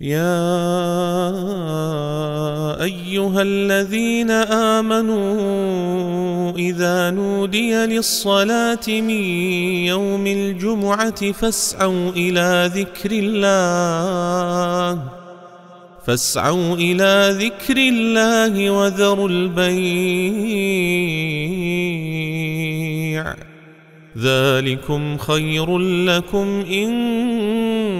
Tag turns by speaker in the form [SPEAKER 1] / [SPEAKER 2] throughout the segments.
[SPEAKER 1] يا ايها الذين امنوا اذا نودي للصلاه من يوم الجمعه فاسعوا الى ذكر الله فاسعوا الى ذكر الله وذروا البيع ذلكم خير لكم ان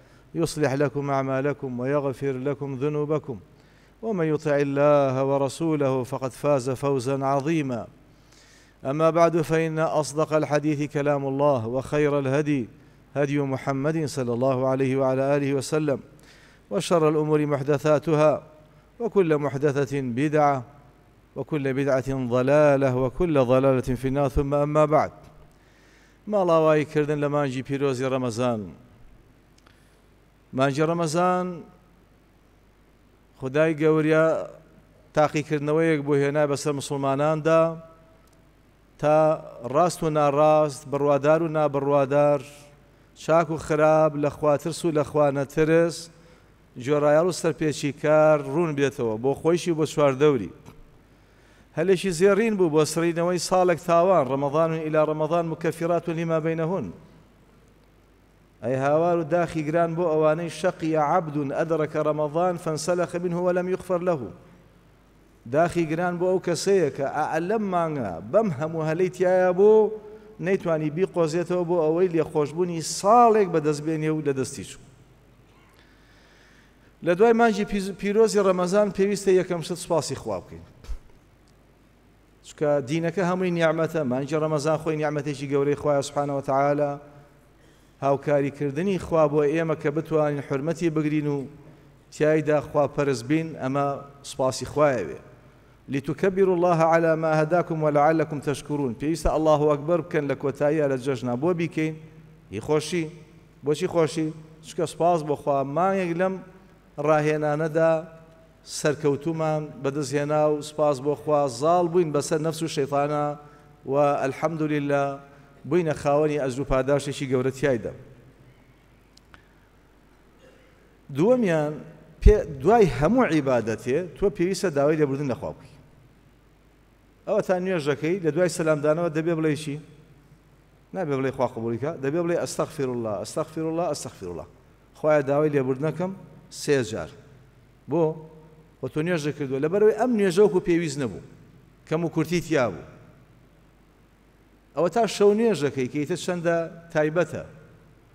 [SPEAKER 1] يصلح لكم أعمالكم ويغفر لكم ذنوبكم ومن يطع الله ورسوله فقد فاز فوزا عظيما أما بعد فإن أصدق الحديث كلام الله وخير الهدي هدي محمد صلى الله عليه وعلى آله وسلم وشر الأمور محدثاتها وكل محدثة بدعة وكل بدعة ضلالة وكل ضلالة في النار ثم أما بعد الله کردن لما نجي بيروزي رمضان مانجی ڕەمەزان خدای گەورە تاقیکردنەوەیەک بۆ هێنای بەسەر مسلماناندا تا ڕاست و ناڕاست بڕوادار و نابڕوادار چاک و خراپ لە خواترس و لە خوانەترس جۆرایار و سەرپێکی کار ڕوون بێتەوە بۆ خۆیشی بۆ چواردەوری هەلێکی زێڕین بوو بۆ سرینەوەی ساڵێک تاوان ڕەمەدان و ئیلا ڕەمەدان مکەفیرات و لیما بینەهون ئەی هاوار و داخی گران بۆ ئەوانەی شەقی عبدون ئەدرەکە ڕەمەضان فەنسەلەخە بن هو لەم یخفر لەهوو داخی گران بۆ ئەو کەسەیە کە ئەلەم مانگە بەم هەموو هەلەی تایە بۆ نەیتوانی بیقۆزێتەوە بۆ ئەوەی لێخۆشببوونی ساڵێک بەدەستبێنێ و لە دەستی چوو لە دوای مانجی پیرۆزی ڕەمەزان پێویستە یەکەم شت سوپاسی خوا بکەین چکە دینەکە هەمووی نیامەتە مانجی ڕەمەزان خۆی نیامەتێکی گەورەی خخوای سوحانەوە تعاالە هاوکاریکردنی خوا بۆ ئێمە کە بتوانین حرمەتی بگرین و تایدا خوا پەرز بین ئەمە سپاسی خوایەوێ لتكبروا الله على ما هداكم ولعلكم تشكرون پێویستە الله أكبر بکەن لك وتايا لججنا بو بيكين يخوشي بوشي خوشي شكا سباس بو خواب ما يقلم راهينا ندا سركوتوما بەدەستهێنا و سپاس بۆخوا زاڵ بووین بس نفس الشيطانا والحمد لله بووینە خاوەنی ئەز و پاداشێکی گەورەتیایدا. دووەمیان دوای هەموو عیباەتێ تۆ پێویستە داوای لێبوردن نەخواوی. ئەوە تا نوێژەکەی لە دوای سەلامدانەوە دەبێ بڵێشی نابێ بڵێ خواقبولکە دەبێ بڵێ ئەستەخفر الله ئەستەخفر الله ئەستەخفر الله خخوایە داوای لێبوردنەکەم سێجار بۆ بە تۆ نوێژە کردووە لەبەرەوەی ئەم نوێژەوەکو پێویست نەبوو کەم و کورتی تیا بوو ئەوە تا شەو نێژەکەی کەیتە چەندە تایبەتە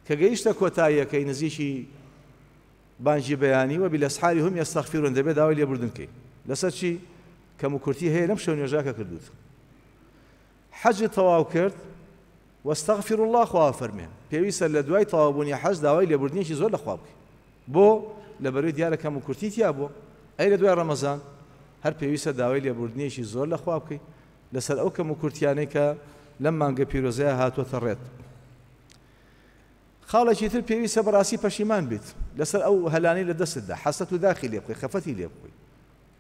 [SPEAKER 1] کە گەیشتە کۆتاییەکەی نزیکی بانجی بەیانی وە بلەسحاری هم ئێستاخفیرون دەبێت داوای لێبوردنکەی لەسەر چی کەم و کورتی هەیە لەم شەو نێژاکە کردوت حەجی تەواو کرد وەستەغفر الله خوا فەرمێن پێویستە لە دوای تەواوبوونی حەز داوای لێبوردنیشی زۆر لە خوابکە بۆ لەبەروی دیارە کەم و کورتی تیا بوو ئەی لە دوای ڕەمەزان هەر پێویستە داوای لێبوردنیشی زۆر لە خوابکەی لەسەر ئەو کەم و کورتیانەی کە لەم مانگە پیرۆزەیە هاتووەتە ڕێت خاڵێکی تر پێویستە بەڕاستی پەشیمان بیت لەسەر ئەو هەلانەی لە دەستدا حەسەت و داخی لێ بخۆی خەفەتی لێ بخۆی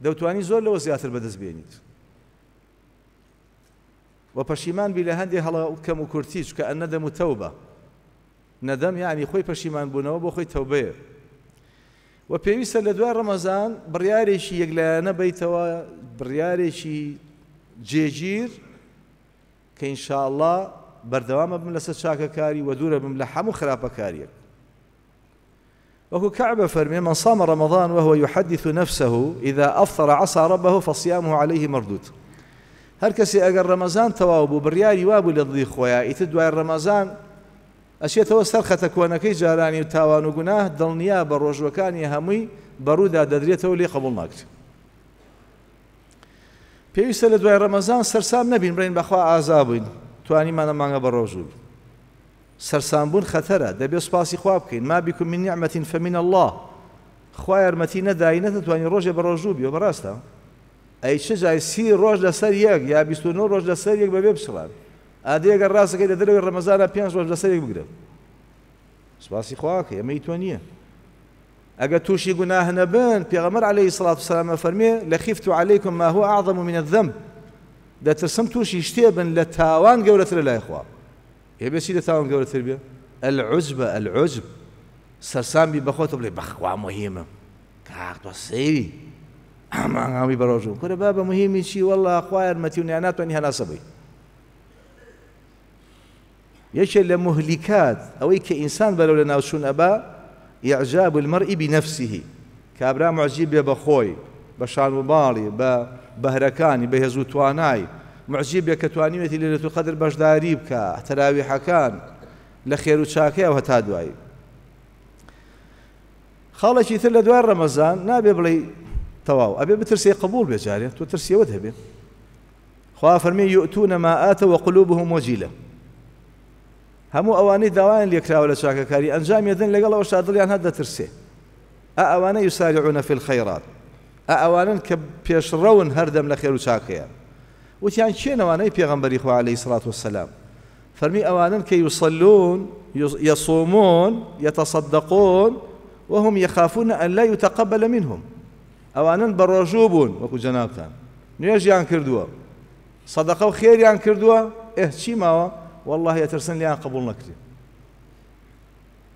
[SPEAKER 1] دەتوانی زۆر لەوە زیاتر بەدەست بێنیت و پەشیمان بی لە هەندێک هەڵا کەم و کورتی چکە ئە نەدەم و تەوبە نەدەم یعنی خۆی پەشیمان بوونەوە بۆ خۆی تەوبەیە و پێویستە لە دوای ڕەمەزان بڕیارێکی یەکلایەنە بیتەوە بڕیارێکی جێگیر شاء الله بردوام بم لەسەر چاکەکاری وە دوورە بم لە هەموو خراپەکاریەک وكو كعب فرمي من صام رمضان وهو يحدث نفسه إذا أفطر عصى ربه فصيامه عليه مردود هر کسی ئەگەر رمضان توابو بوو بڕیاری وابوو لە دڵی خۆیان ئیتر دوای كي جاراني سەر خەتە کۆنەکەی جارانی و تاوان و گوناه دڵنیا بە ڕۆژوەکانی پێویستە لە دوای ڕەمەزان سەرسام نەبین بڕین بەخوا ئازا بووین توانیمانە مانگە بە ڕۆژوو سەرسامبوون خەتەرە دەبێت سوپاسی خوا بکەین ما بیکم من نیعممەتین فەمین الله خوا یارمەتی نەداینە دەتوانین ڕۆژێ بە ڕۆژوو بیە بەڕاستە ئەی چ جای سی ڕۆژ لەسەر یەک یا 29 ڕۆژ لەسەر یەک بەبێ بسڵان ئادێگە ڕاستەکەی لە دەرەوەی ڕەمەزانە پێنج ڕۆژ لەسەر یەک بگرن سوپاسی خواکە ئەمەی تۆ نییە اگر توشی گناه نبن پیغمبر علیه الصلاة والسلام فرمی لخفت علیکم ما هو اعظم من الذنب ده ترسم توشی شتی بن لتاوان گورتر لا اخوا یبه سی لتاوان گورتر بیا العزب العزب سرسام بی بخوت بلی بخوا مهمه کاک تو سیوی اما غامی بروجو کره بابا مهمی چی والله اخوار متیونی يعني انا تو نه ناسبی یەکێ لە مهلیکات ئەوەی کە ئینسان بەرەو لە إعجاب المرء بنفسه كابرا معجب يا بخوي بشان مبالي شان و معجب بە بەهرەکانی بە القدر باش توانای تراوي بێ کە توانیوێتی لێت و قەدر بەشداری بکە تەراوی حەکان لە خێر و أبي بترسي دوایی خاڵێکی تر قبول بجاري تو ترسي وذهبي خوا فرمي يؤتون ما وە وقلوبهم وجيله هەموو ئەوانەی داوایان لێکراوە لە چاکەکاری ئەنجام دن لەگەڵ ئەوە شادڵیان هەر دەترسێ ئە ئەوانە اواني يسارعون في الخيرات ئەوانن کە پێشڕەون هەردەم لە خێر و چاکەیە وتیان چێنەوانەی پێغمبەری خوا عليه الصلاة والسلام فرمي اواني كي يصلون يصومون يتصدقون وهم يخافون أن لا يتقبل منهم ئەوانن بە ڕۆژوو بوون وەکو جەنابتان نوێژیان کردووە سەدەقە و خێریان کردووە ئەه چی ماوە والله يترسن لي أنا قبول نكتي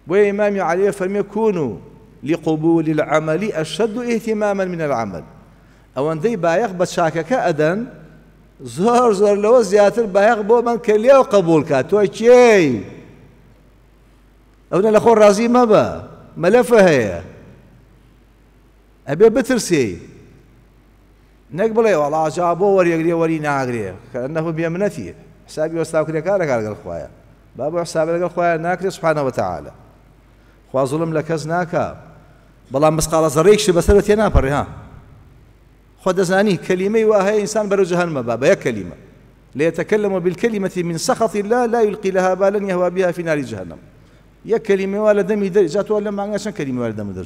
[SPEAKER 1] وإمامي علي فلم يكونوا لقبول العمل أشد اهتماما من العمل أو أن ذي بايق بشاكك أدن زور زور لو زياتر بايق بو من كليا وقبول كاتو أي أو لخور رازي با ملفة هي أبي بترسي نقبل والله جابو وري وري ناغري كأنه بيمنتي حسابي وەستاوکرێکا لە کارگەل خخوایە با بۆ حساب لەگەڵ خخوایە ناكري سبحانه وتعالى خوا لك لە بلا مس قال زريك شي بسرت تێ ناپەڕێها ها خد زاني كلمه ئینسان انسان برو جهنم بابا يا كلمه ليتكلم بالكلمة من سخط الله لا يلقي لها بالا يهوى بها في نار جهنم يا كلمة ولا دمي در ولا ما عندناش كلمة ولا دم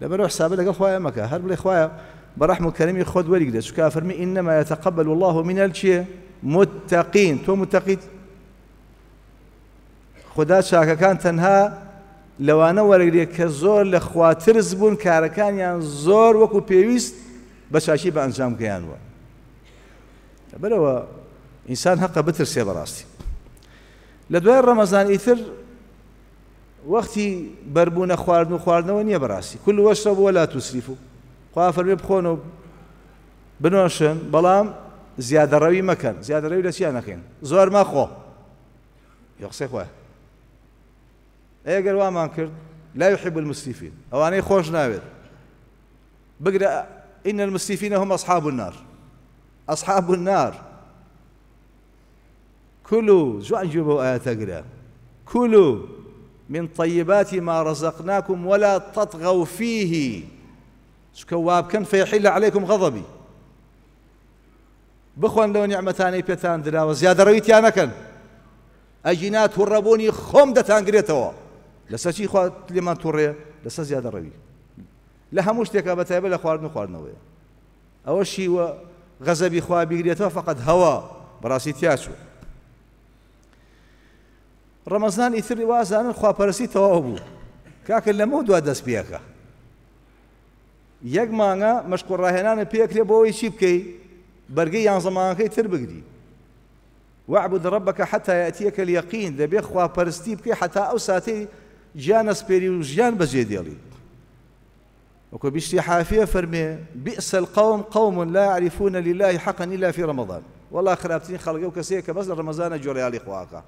[SPEAKER 1] لا بروح حساب لك اخويا مكا هرب لي اخويا برحمة كريم خد ولي شو كافر انما يتقبل الله من الشيء متتەقین تۆ متتەقیت خدا چاکەکان تەنها لەوانە وەرەگرێ کە زۆر لە خواترز بوون کارەکانیان زۆر وەکو پێویست بە چاشی بە ئەنجام گەیانوە بەرەوە ئینسان هەقە بترسێ بەڕاستی لە دوای ڕەمەزان ئیتر وەختی بەربوونە خواردن و خواردنەوە نییە بەڕاستی کل وەشە بۆ لا تووسریف و خوافەرێ بخۆن و بنۆشن بەڵام زیادە روی مکن زیادە روی لە چیان نەکەین زۆر مەخۆ یا قسەی خۆە ئەگەر وامان کرد لا يحب المسرفين ئەوانەی خوش ناوێت بقرا إن المسرفين هم أصحاب النار أصحاب النار كلوا جوان جيبوا آية تقرأ كلوا من طيبات ما رزقناكم ولا تطغوا فيه شكواب كان فيحل عليكم غضبي بخوان لو نعمتاني بيتان درا وزياده رويت يا مكن اجينات وربوني خوم دتان قريتو لسا شي خو لما توري لسا زياده روي لا هموش تك ابا تايبل اخوارد نخوارد او شي و غزب اخوا بيريتو فقط هوا براسي تياسو رمضان اثري وازان خو براسي تو ابو كاك لمو دو دس بيكا يگمانا مشكور راهنان بيكلي بو يشيبكي بەرگەی زمان تر بگری وعبد ربك حتى يأتيك اليقين ذا بيخوا بارستيب كي حتى اوساتي ساتی جان اسپیری و جان بجێ دێڵی وەکو بیشتی بئس القوم قوم لا يعرفون لله حقا إلا في رمضان والله خرابتين خەڵگە و بس رمضان جوري علي ڕەمەزانە جۆرەیاڵی خواکە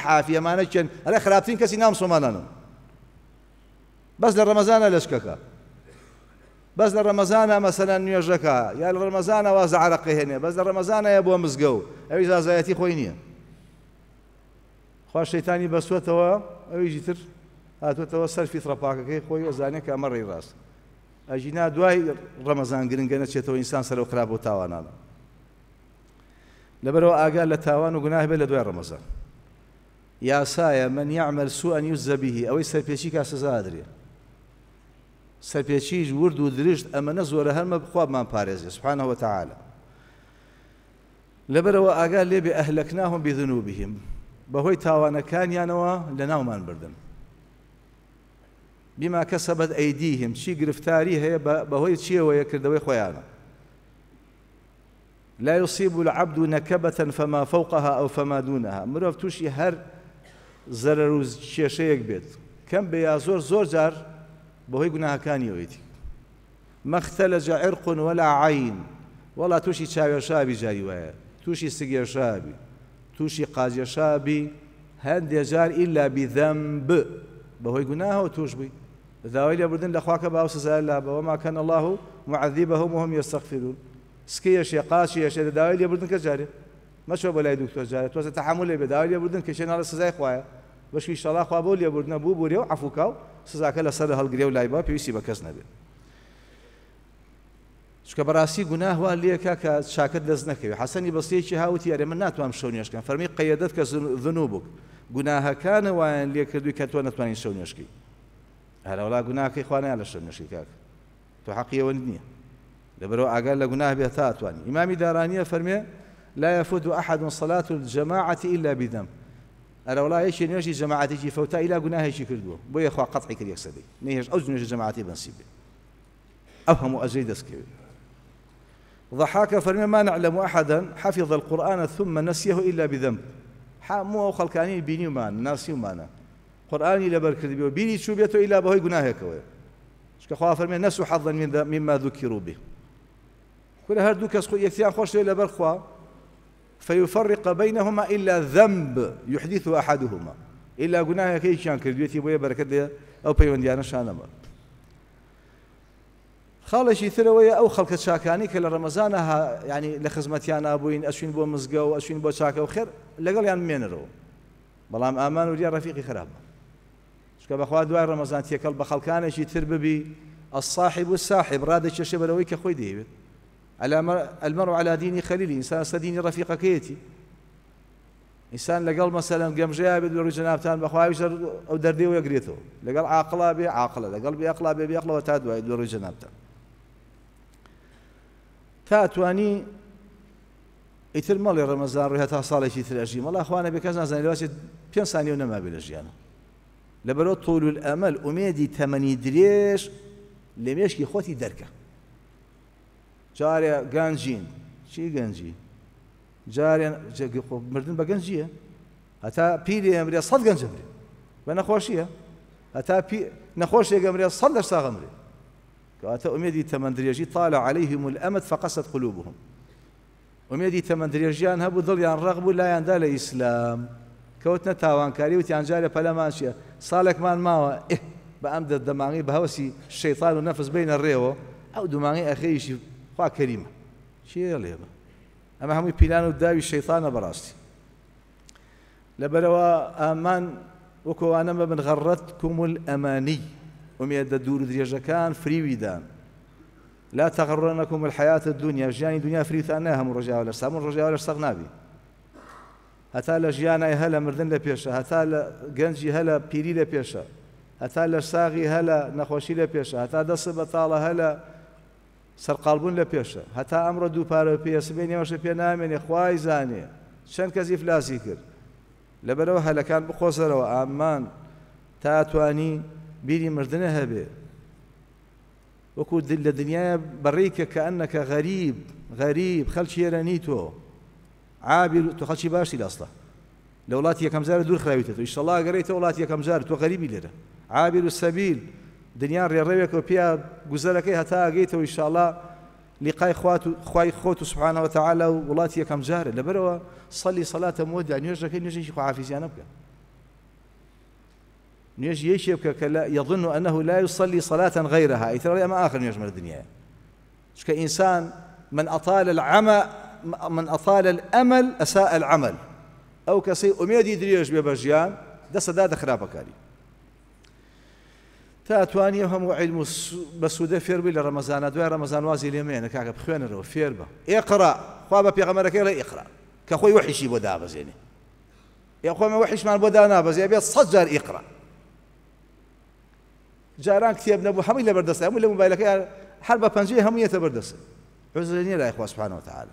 [SPEAKER 1] حافيه ما حافیەمانە چێن ئەلە خراپترین نام سۆمانانم بس لرمضان ڕەمەزانە بس رمضان مثلا نيجكا يا رمضان واز عرقه هنا بس رمضان يا ابو مزقو ايز ازياتي خوينيه خو شيطان بسو تو ايجتر اتو تو صار في طرفاك كي خوي وزاني كامر راس اجينا دواي رمضان غرينغنا تشتو انسان سره خراب وتاوانا لبرو اقال لتاوان وغناه بلا دواي رمضان يا سايا من يعمل سوءا يزبه او يسر في شيكا سەرپێچیش ورد و دریشت ئەمەە زۆرە هەرمە بخوابمان پارێزی سبحانەوە تەعاالە لەبەرەوە ئاگا لێبێ ئەهلەکناهم بذنوبهم بەهۆی تاوانەکانیانەوە لناو من بردن بما کەسەبەت ئەیدیهم چی گرفتاری هەیە بەهۆی چیەوەیە کردەوەی خۆیانە لا يصيب العبد نكبة فما فوقها أو فما دونها مروف توشي هر زرروز چێشەیەک بيت كم بيازور زور زۆر زۆر بوهي كان يويتي ما اختلج عرق ولا عين ولا توشي عین وەڵا تووشی ويا توشي سجي تووشی توشي تووشی قازیێشابی هند جار إلا بذنب بوهي گوناهەوە توش بووی داوای لە بردن لأخواك باو سزای لا بەوە كان الله معذبهم وهم يستغفرون سكي سکیش یقاش یش ذاويل يا بردن كجاري ما شو بلا دكتور جاري جارێ تحمل لێ بێ داوای بردن کەشێنە لە سزای خوايا بەشکی شڵا خوا بۆ لێ بردنە بوو بوریە و سزاکە لە سەر هەڵگرێ و لایبا پێویستی بە کەس نەبێت چکە بەڕاستی گوناهوا لێکا کە چاکت دەست نەکەوێت حەسەنی بەستەیەکی هاوتی یارە من ناتوانم شەونێشکن فەرمی قەیەدەت کە ذنوو بووک گوناهەکانە وایەن لێ کردووی کە تۆ نتوانین شەونێشکی هەرەوڵا گوناکەی خوانیان لە شەونێشکی کاک تۆ حەقیەوە نییە لەبەرەوە ئاگال لە گوناه بێت تاتوانانی ئیمامی دارانیە فەرمێ لا يفوت أحد صلاة الجماعة إلا بذنب ئەرەوڵای شوێنێژی جەماعاتێکی فەوتا ئیلا گوناهێکی کردووە كردو یەخوا قەتعی کرد یەکسەدەی نەهێش ئەو أوز جەماعاتی جماعة بێ ئەو أفهم ئەجەی دەستکەوێت ضحاك فرمي ما نعلم أحدا حفظ القرآن ثم نسيه إلا بذنب حامو أو خلقاني بيني ومان ناسي ومانا قرآني إلى بركة بيو بيني شو بيتو إلا بهي جناه كوي شكا خواه فرمي نسوا حظا مما ذكروا به كل هاد دو کەس خۆ خوش إلى بركة فيفرق بينهما إلا ذنب يحدث أحدهما إلا كي شان كرديتي بويا بركة دي أو بيونديانا شانما خاڵێکی ترەوەیە ئەو خەڵکە چاکانی کە لە ڕەمەزانە ینی لە أبوين نبووین بو بۆ مزگە بو شاكا وخير لقل يعني خێر لەگەڵ آمان مێنەرەوە رفيقي ئامان و دیان ڕفیقی خراپە چکە بەخوا دوای الصاحب تێکەڵ بە خەڵکانێکی تر ببی ئەساحب و على المرء على دين خليله انسان سدين رفيق كيتي انسان لقال مثلا قام جاي بده يروح جنابتان بخوايش او دردي ويقريته لقال عاقله بي عاقله لقال بي عقله بي عقله وتادوا يروح جنابتان تاتواني ئیتر مال رمضان ڕێ تا ساڵێکی ترژی مەڵا خوانە بێ کەس نازانانی لەواچێت پێ سانی و نەما بێ لە ژیانە لەبەرەوە تۆل ئەمەل ئومێدی تەمەنی خوتي دركه جاري غانجين شي غانجي جاري مردن بغنجيه هتا بيري امري صد غنجبري وانا خوشيه هتا بي نخوش امري صد اشتا غمري كاتا اميدي تمندريجي طال عليهم الامد فقست قلوبهم اميدي تمندريجي ان هبو ضليان رغبوا لا دال الاسلام كوتنا تاوان تاوانكاري وتيان جاري بلا ماشيه صالك مان ماوا إيه بأمد الدماغي بهوسي الشيطان ونفس بين الريو او دماغي اخيشي خوا کەریمە چێ لێمە اما هەمووی پیلان و داوی شەیطانە لبروا امان ئامان وەکوانە بە من غەڕەت کومل ئەمانی ومێدە دوور درێژەکان فریویدان لا تەغڕەنەکم الحیات دنیا ژیانی دنیا فریتان نە هەموو ڕژاوە لە سام ڕژاوە لە سەق نابی هەتا لە ژیانای مردن لە پێشە هەتا هلا گەنجی هەلە پیری لە پێشە هەتا لە ساغی هەلە نەخۆشی لە پێشە هەتا لپیشه سەرقالبوون لە پێشە هەتا ئەمڕۆ دووپارە پێسبێنەوەشە پێ نامێنێ خوای زانی چەند کەسی فلاسی کرد لەبەرەوە هەلەکان بخۆزەرەوە ئامان تاتوانی بیری مردنە هەبێ وەکو دل لە دنیاە بەڕێکە کە ئەنەکە غەریب غەریب خەلچیێرەنی تۆ عابر تو خەڵکی باشی لەسڵە لە وڵاتی یەکەم زار دوور خراویتە تۆ ئیشەڵا گەڕێتە وڵاتی یەکەم زار تۆ غەریبی لێرە عابر و سەبیل دنیا دنیان ڕێڕێوێکەوە پیا گوزەرەکەی هەتاگەیتەوە لقای خوات خوای خۆت و سبحانەوە تەعاالە و وڵاتی یەکەم جارە لەبەرەوە سەلی سەلاتە مۆدا نوێژەکەی نوێژێکی خوحافیزیانە بکە نوێژ یەکێ بکە کە یەظن و ئەنه لا يصلي صلاة غيرها ئیتر إيه ئەمە آخر نوێژ مردنیە چکە ئینسان من أطال العمى من أطال الأمل أساء العمل ئەو کەسەی ئومێدی درێژ بێ بەژیان دەسەدا دەخراپەکاری تا توانی هەموو عیلم بە سوودە فێر بووی لە ڕەمەزانە دوای ڕەمەزان وازی لێمێنە کاکە بخوێنەرەوە فێر بە ئێقرا خوا بە پێغەمەرەکەی لە ئیقرا کە خۆی وحیشی بۆ دابەزێنێ یا خۆمە وحیشمان بۆ دانابەزێ بێت سە جار ئیقرا جاران کتێب نەبوو هەمووی لە بەردەست هەموو لە موبایلەکە هەر بە پەنجەی هەموویەتە بەردەست عذر نیە لای خوا سبحانه وتعالى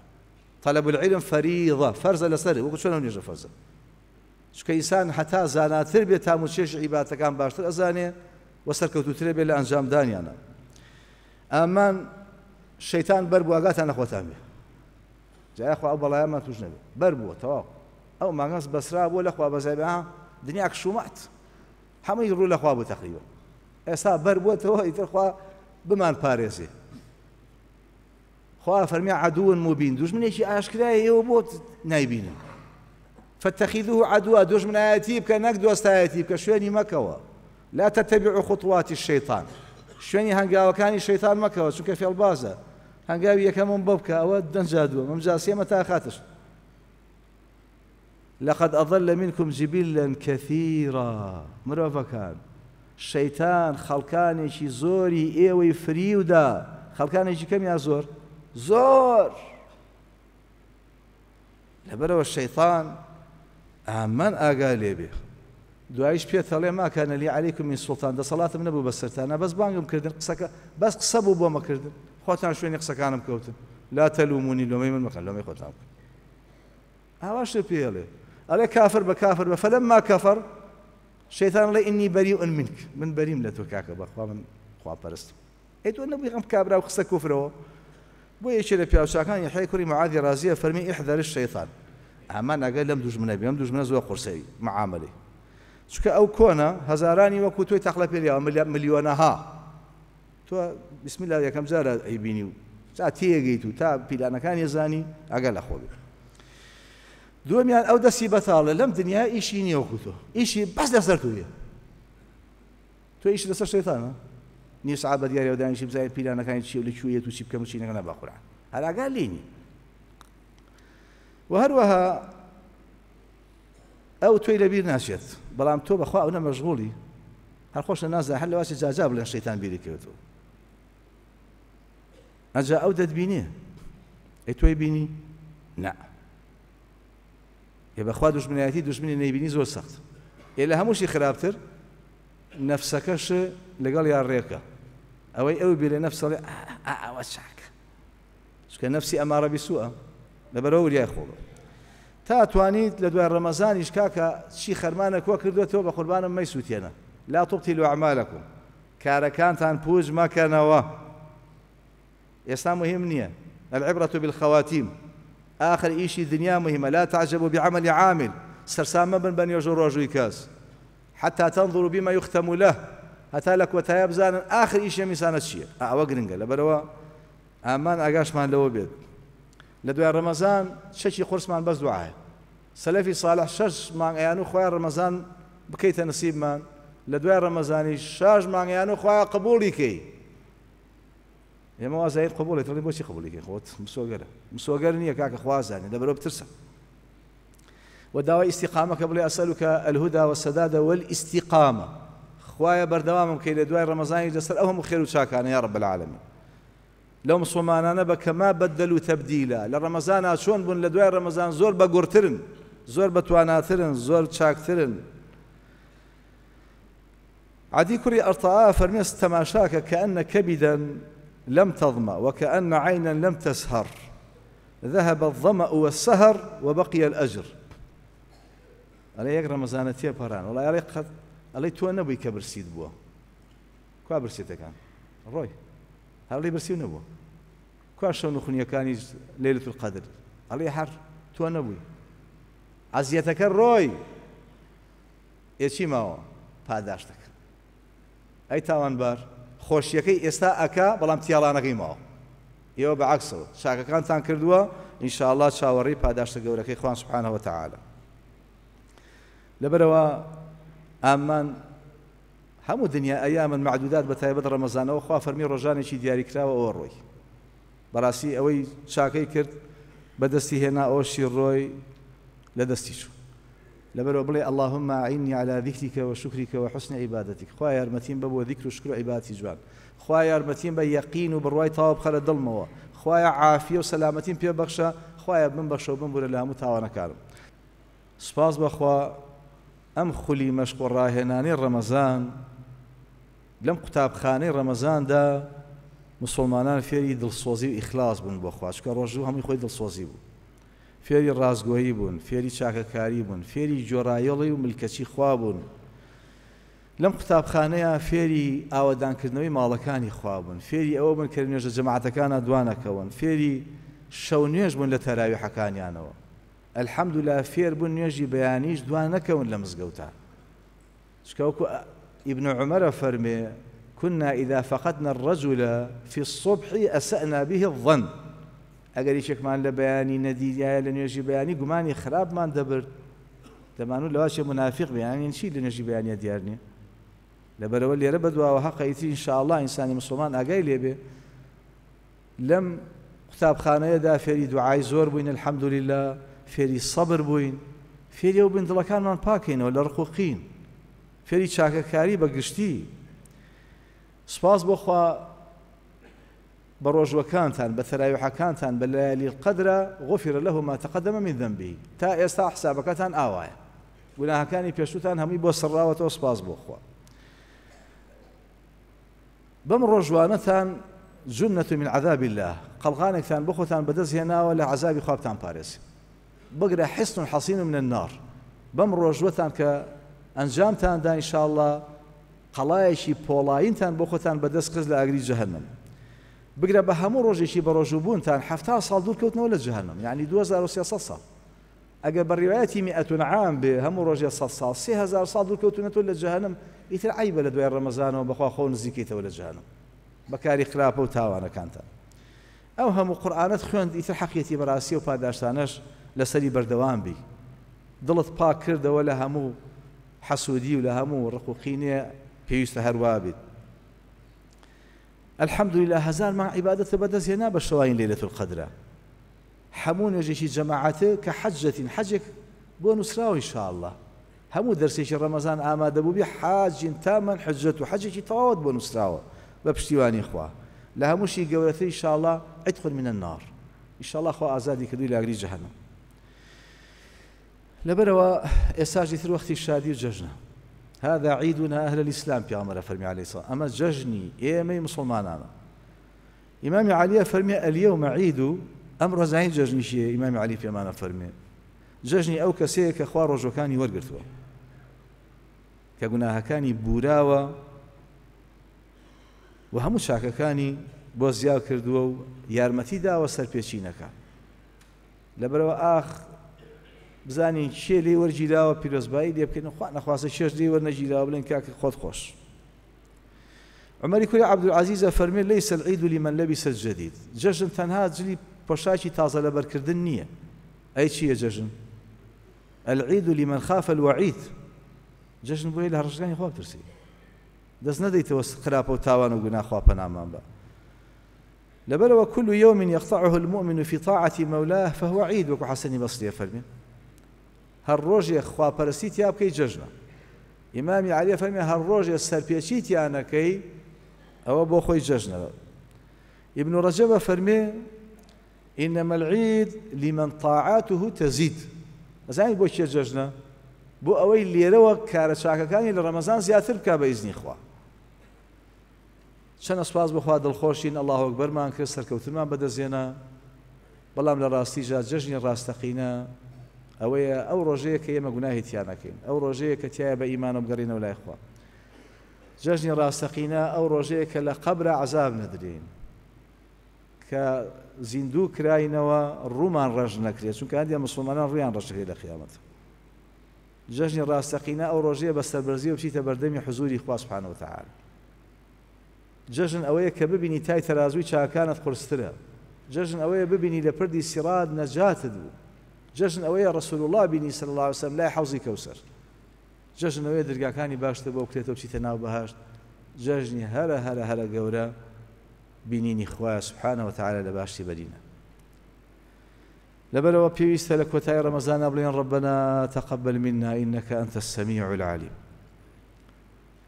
[SPEAKER 1] طلب العلم فريضة فرز لسره وقت شلون نيجي فرزة شكا إنسان حتى زاناتر بيتا مشيش عبادة كان باشتر أزاني و سەرکەوتوترێ بێ لە ئەنجامدانیانە ئەمان شەیتان بەر بوو ئاگاتان نەخۆتان ابو جایخوا ئەو بەڵایەمان توش نەبێ بەر بووە تەواو ئەو ماگەس بەسرا بووە لەخوا دنيا دنیا کشومات هەمووی ڕوو لەخوا بوو تەقریبە ئێستا بەر بووەتەوە ئیترخوا بمان عدو مبين فەرمی عدوون مبین دوژمنێکی ئاشکرای يوبوت نايبين فاتخذوه عدوى عدووە من اياتيب كنك دوست اياتيب كشواني مكوه لا تتبع خطوات الشيطان شوێنی الشيطان شەیتان مەکەوە في البازا هەنگاوی یەکەمم بۆ بکە ئەوە دەنجادووە مەمجاسیێمە متى خاتش لقد أضل منكم جبلا كثيرا مرۆڤەکان شەیتان خەڵکانێکی زۆری ئێوەی فریودا شي كم يا زور زور لەبەرەوە الشيطان امن اقالي لێبێ دوایش پێ ما كان لی عليكم من سوڵتان دە سەڵاتم نەبوو بەسەرتانە بەس بانگم کردن قسەکە بەس قسە بوو بۆ مەکردن شو شوێنی قسەکانم کەوتن لا تلوموني لۆمەی من مەخەن لۆمەی خۆتان بکەن ئاواش پێڵێ ئەڵێ کافر بە کافر بە فەلم ما کەفر شەیتان لە ئینی بەری و من من بەریم لە تۆ کاکە بەخوا من خواپەرستم ئەی تۆ نەبووی غەم کابرا و قسە کوفرەوە بۆ یەکێ لە پیاوچکان یحی کوری معادی رازیە فەرمی ئیحدەرش شەیتان ئامان ئەگەر لەم دوژمنە بێم دوژمنە زۆر قورسەوی معامله چکە ئەو کۆنە هەزارانی وەکو توی تەقلە پێریەوە ملیۆنەها تۆ بسم لا یەکەم جارە ئەیبینی و تا تێگەیت و تا پیلانەکان ێزانی ئەگە لە خۆبێت دومیان ئەو دەستی بەتاڵە لەم دنیا ئیشی نییە وەکو تۆ ئیشی بەس دەسەر تویە تۆ ئیش دەسەر شێتانە نیسا بە دیارەوە دانیشی بزای پیلانەکانی چی لە کوێت و چی بکەم چینەکە نەباخوران هەراگا لینی و هەروەها انا ئەو توی لەبییر ناچێت بەڵام تۆ بەخوا ئەو نەمەشغوڵی هەرخۆشە نازە هەر لەواسی جاجا بڵێن شەیتان بیری کردو ئەجا ئەو دەتبینێ ئەی تۆی بینی نا ێ بەخوا دوژمنایەتی دوژمنی نەیبینی زۆر سەخت ێ لە هەمووشی خراپتر نەفسەکەش لەگەڵ یان ڕێکە ئەوەی ئەو بێ اه اه اه چاکە چکە نەفسی ئەمارە بیسووە لەبەرەوە وریای خۆڵەوە تا توانیت لە اشكاكا ڕەمەزانیش کاکە چی خەرمانە بقربان ما يسوتينا قوربانم لا تبتی اعمالكم عمالەکم کارەکانتان پووز مەکەنەوە ئێستا مهم العبرة بالخواتيم آخر إيشي دنيا مهمة لا تعجبوا بعمل عامل سرسامة بن بن يجر كاس حتى تنظروا بما يختم له هەتا لە کۆتایە آخر ايشي میسانە چییە؟ اه وقرنجا لە أمان ئامان ئاگاشمان لەوە بێت لە دوای ڕەمەزان شەکی قرسمان بەس دوعاە سلفي صالح شش مان يانو خويا رمضان بكيت نصيب مان لدوي رمضاني شاش مان يانو خويا قبولي كي يا ما زايد قبولي تقول لي بوشي قبولي كي خوت مسوغر مسوغر ني كاك خوا زاني دبرو بترسى ودواء استقامه قبل اسالك الهدى والسداد والاستقامه خويا بردوام كي لدوي رمضان جسر اهم خير وشاك انا يا رب العالمين لو مصومان انا بك ما بدلوا تبديلا لرمضان شون بن لدوي رمضان زور بقرترن زۆر بەتواناترن زۆر چاکترن عدي كري أرطاء فەرمیێست تماشاك كأن كبدا لم تظما وكأن عينا لم تسهر ذهب الظمأ والسهر وبقي الأجر ئەلێ یەک ڕەمەزانەتیە پەران وڵای ئەڵێ ألا ئەڵێ تۆ نەبووی کە كوا برسيد كان روي هل لي برسيد نەبووە كوا شەو نخونیەکانی كان ليلة القدر ئەڵێ هەر تو نەبووی عزیەتەکە ڕۆی ئێچی ماوە پاداش دەکەن ئەی تاوانبار خۆشیەکەی ئێستا ئەک بەڵام تیاڵانەکەی ماوە ئێوە بە عکسەوە شاکەکانتان کردووە ئینشاءله چاوەڕی پاداشتە گەورەکەی خوان سوبحانەوە تەعاالە لەبەرەوە ئامان هەموو دنیا ئەیا من معدودات بە تایبەت ڕەمەزانەوە خوا فەرمی ڕۆژانێکی دیاریکراوە ئەوە ڕۆی بەڕاستی ئەوەی چاکەی کرد بەدەستی هێنا ئەوە شیڕۆی لە دەستی چوو لەبەرەوە بڵێ اللهم عینی على ذیکریکە و شکریکە و حسن عیباتێک خوا یارمەتیم بە بۆ ذیکر و شکر و عیباتی جوان خوا یارمەتیم بە یەقین و بڕوای تاوا بخە لە دڵمەوە خوایە عافیە و سەلامەتیم پێبەخشە خوایە بم بەخشە و بم بورە لە هەموو تاوانەکارم سپاس بەخوا ئەم خولی مەشق و ڕاهێنانی ڕەمەزان لەم قوتابخانەی ڕەمەزاندا مسلمانان فێری دڵسۆزی و ئیخلاص بوون بەخوا چکە ڕۆژوو هەمووی خۆی دڵسۆزی بوو فێری ڕازگۆیی بوون فێری چاکەکاری بوون فێری جۆرایەڵی و ملکەچی خوا بوون لەم قوتابخانەیە فێری ئاوادانکردنەوەی ماڵەکانی خوابوون فێری ئەوە بن کە نوێژە جەماعەتەکانە دوانەکەون فێری شەو نوێژ بوون لە تەراوی حەکانیانەوە ئەلحەمد لا فێر بوون نوێژی بەیانیش دوان لە مزگەوتان چکەوەکو ئیبن عمرە فەرمێ كنا إذا فقدنا الرجل في الصبح أسأنا به الظن اگر ئەگەر یشێکمان لبیانی بەیانی یا لنجی بیانی بەیانی خراب خراپمان دەبرد دمانو لواش منافق بیانی لنجی بیانی دیار نوێژی لبر ولی رب دعا و حق ایتی انشاالله انسانی مسلمان لم خانه ئاگای لێبێ لەم قوتابخانەیەدا فێری دوعای فری صبر بین فری او سەبر بووین من پاکین بندڵەکانمان پاکەینەوە فری چاک کاری با گشتی سپاس بۆخوا بەڕۆژوەکانتان بە تەراویحەکانتان بە لایلی القدرة غفر له ما تقدم من ذنبه تا ئێستا كان ئاوایە گوناهەکانی پێشوتان هەمووی بۆ سڕاوەتەوە سپاس بۆخوا بەم ڕۆژوانەتان جنة من عذاب الله قەڵغانێکتان بخۆتان بەدەست هێناوە ولا عذابی خوابتان پارێزی بگرە حسن حصين من النار بەم ڕۆژوەتان كأنجام ئەنجامتان دا الله قلائشي بولاين بۆ خۆتان بەدەست بدز قزل أقري جهنم بگرە بە هەموو ڕۆژێکی بە ڕۆژوو بوونتان ه ساڵ دور کەوتنەوە لە جهنم یعنی 2300 سا ئەگە بە ڕیواەتی میئەتون عام بێ هەموو ڕۆژێ سا سال 3000 سال دوور کەوتونەوە جهنم جوهنم ئیتر عی بە رمضان دوای ڕەمەزانەوە بەخوا خۆ نزیکیتەوە لە جوهنم بەکاری خراپە و تاوانەکانتان ئەو هەموو قورآانەت خوێند ئیتر حەقیەتی بەڕاستی و پاداشتانەش لەسەری بەردەوام بی دڵت پاک کردەوە لە هەموو حەسوودی و لە هەموو ڕقوقینێ پێویستە الحمد لله هزار مع عبادة بدا زينا بشوائن ليلة القدرة حمون يجيش جماعته كحجة حجك بونس راو إن شاء الله همو درسيش رمضان آماد أبو بي حاج تامن حجة حجك تواد بونس راو ببشتوان إخوة لهمشي قولته إن شاء الله ادخل من النار إن شاء الله أخوة أزادي كدو إلى جهنم لبروا إساجي ثروة وقت الشادي ججنا هذا عيدنا أهل الإسلام في پیامبر فرمي عليه الصلاة أما ججني إيمي أنا إمام علي فرمي اليوم عيد أمر زعيم ججني شيء إمام علي في أمانة فرمي ججني أو كسي كخوار رجوكاني ورقرتوا كاني بوراوا وهم شاككاني كاني زیاو كردوا و یارمەتی سر سەرپێچینەکە لەبەرەوە آخ بزانین شێ لێ وەرجیراوە پیرۆزبایی لێبکەین خوا نەخواستە شێش دی وەرنەگیراوە بڵێن کاکە خۆت خۆش عمەری کوری عبدولعزیزە فەرمێ لەی سەلعید و لیمەن لەبی سەر جدید جشن تنها جلی پۆشاکی تازە لەبەرکردن نییە ئەی چییە جەژن ئەلعید و لیمەن خافە الوەعید جەژن بۆی لە هەڕژگانی خواب ترسی دەست تو خراپە و تاوان و گوناخوا با لبر و وكل يوم يقطعه المؤمن في طاعة مولاه فهو عيد وكحسن بصري فرمي هر روز هەر ڕۆژێک خواپەرسی تیا بکەی جەژنە ئیمامی عالیە فەرمی هەر ڕۆژێ سەرپێچی تیانەکەی ئەوە بۆ خۆی جەژنەوە ابن رجب فەرمێ إنما العيد لمن طاعاته تزيد زين بو شي ججنا بو اوي ليرو كار شاككاني لرمضان زياتر بكا باذن اخوا شن اسواز بخوا دل خوشين الله اكبر ما انكسر كوتمان بدا زينا بلام لراستي جا ججني راستقينا ئەوەیە ئەو ڕۆژەیە کە ئێمە گوناهی تیانەکەین ئەو ڕۆژەیە کە تایە بە ئیمانە بگەڕینەوە لای خوا جەژنی ڕاستەقینە ئەو ڕۆژەیە کە لە قەبرا عذاب نەدرین کە زیندوو کراینەوە ڕوومان ڕژ نەکرێت چونکە هەندێ مسلمانان ڕیان ڕژەکەی لە خیامەت جەژنی ڕاستەقینە ئەو ڕۆژەیە بە سەربەرزیە بچیتە بەردەمی حزوری خواسبحانەوە تەعاال جەژن ئەوەیە کە ببینی تای تەرازوی چاکانت قرسترە جەژن ئەوەیە ببینی لە پردی سیراد نەجاتت بوو جشن اوي رسول الله بینی صلى الله عليه وسلم لا حوزي كوسر جشن اوي ئەوەیە كاني باش بۆ کرێتەوە چیتە ناو بەهاشت جەژنی هەرە هەرە هەرە گەورە بینینی خخوای سبحانەوە تعاالە لە باشی بەرینە لەبەرەوە پێویستە لە کۆتای ڕەمەزانە بڵێن ربنا تقبل منا إنك أنت السميع العليم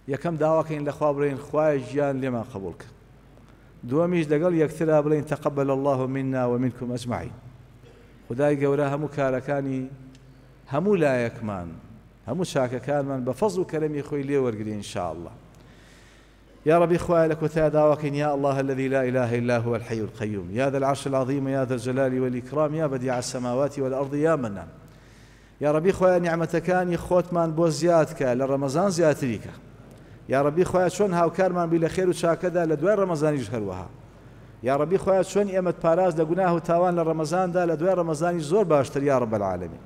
[SPEAKER 1] يا كم یەکەم داواکەین لەخوا بڵێن خوای جان لما قبولك دوامي لەگەڵ يكثر بڵێن تقبل الله منا ومنكم أجمعين خداي كاركاني گەورە لا يكمن هەموو شاك كان من بفضل كلامي خوي لي خۆی إن شاء الله يا ربي خويا لك وكن يا الله الذي لا إله إلا هو الحي القيوم يا ذا العرش العظيم يا ذا الجلال والإكرام يا بديع السماوات والأرض يا منا يا ربي نعمتك أن يخوت من بوزياتك لرمضان زياتريك يا ربي خويا شون هاو كارمان بلا خير وشاكدا لدوار رمضان يجهر وها يا ربي خويا چۆن ئێمە پاراز لە گوناه و تاوان لە ڕەمەزاندا لە دوای ڕەمەزانی باشتر يا رب العالمين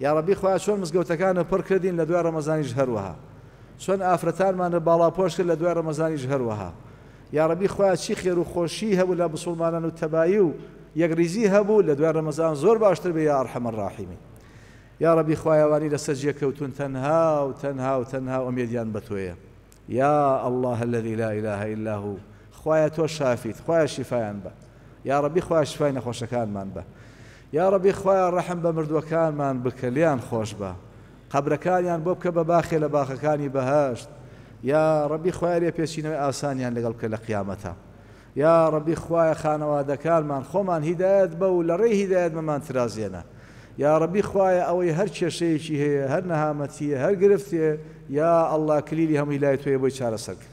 [SPEAKER 1] يا ربي خويا چۆن مزگەوتەکانە پڕ کردین لە دوای ڕەمەزانیش هەروەها چۆن ئافرەتانمانە باڵاپۆش کرد لە دوای ڕەمەزانیش هەروەها یا ڕبی خۆیان چی خێر و خۆشی هەبوو لە بسڵمانان و تەبایی و یەکریزی هەبوو لە دوای ڕەمەزان باشتر بي يا ارحم ڕاحیمی يا ربي خويا واني سەرجیە كوتن تنها وتنها وتنها و تەنها يا الله الذي لا إله إلا هو خوایە تۆ شافیت خوایە شیفاان بە یاڕبی خوای شفای نەخۆشەکانمان بە یاڕبی خوایە ڕەحم بە مردووەکانمان بکەلیان خۆش بە قبرەکانیان بۆ بکە بە باخێ لە باخەکانی بەهشت یا ڕەبی خوای لێ پێچینەوەی ئاسانیان لەگەڵ بکە لە قیامەتە یا ڕەبی خوایە خانەوادەکانمان خۆمان هیدایەت بە و لە ڕێ هیدایەت بەمان ترازیێنە یا ڕەبی خوایە ئەوەی هەر کێشەیەکی هەیە هەر نەهامەتیە هەر گرفتێ یا ئەللا کلیلی هەمووی لای توێ بۆی چارەسەرکە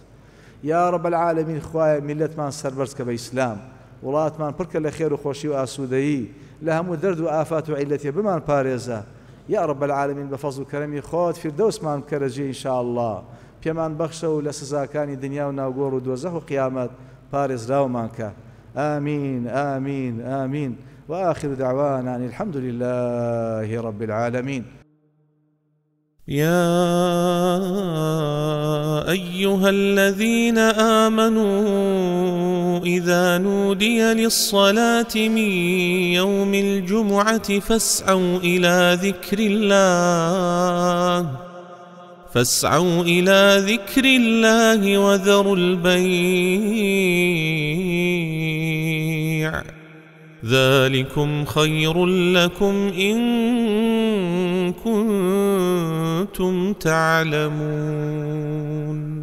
[SPEAKER 1] يا رب العالمين خويا ملت مان کە كبا إسلام ولات پڕکە لە خێر و خۆشی و ئاسوودەیی لە هەموو دەرد و ئافات و عیلەتی بمان پارێزە یا ڕب العالمین بە فەز و کەرەمی خۆت فردەوسمان کەرەجێ إن پێمان بەخشە و لە سزاکانی دنیا و ناوگۆڕ و دۆزەخ آمين آمين آمين وآخر دعوانا الحمد لله رب العالمين يا ايها الذين امنوا اذا نودي للصلاه من يوم الجمعه فاسعوا الى ذكر الله فاسعوا الى ذكر الله وذروا البيع ذلكم خير لكم ان كنتم تعلمون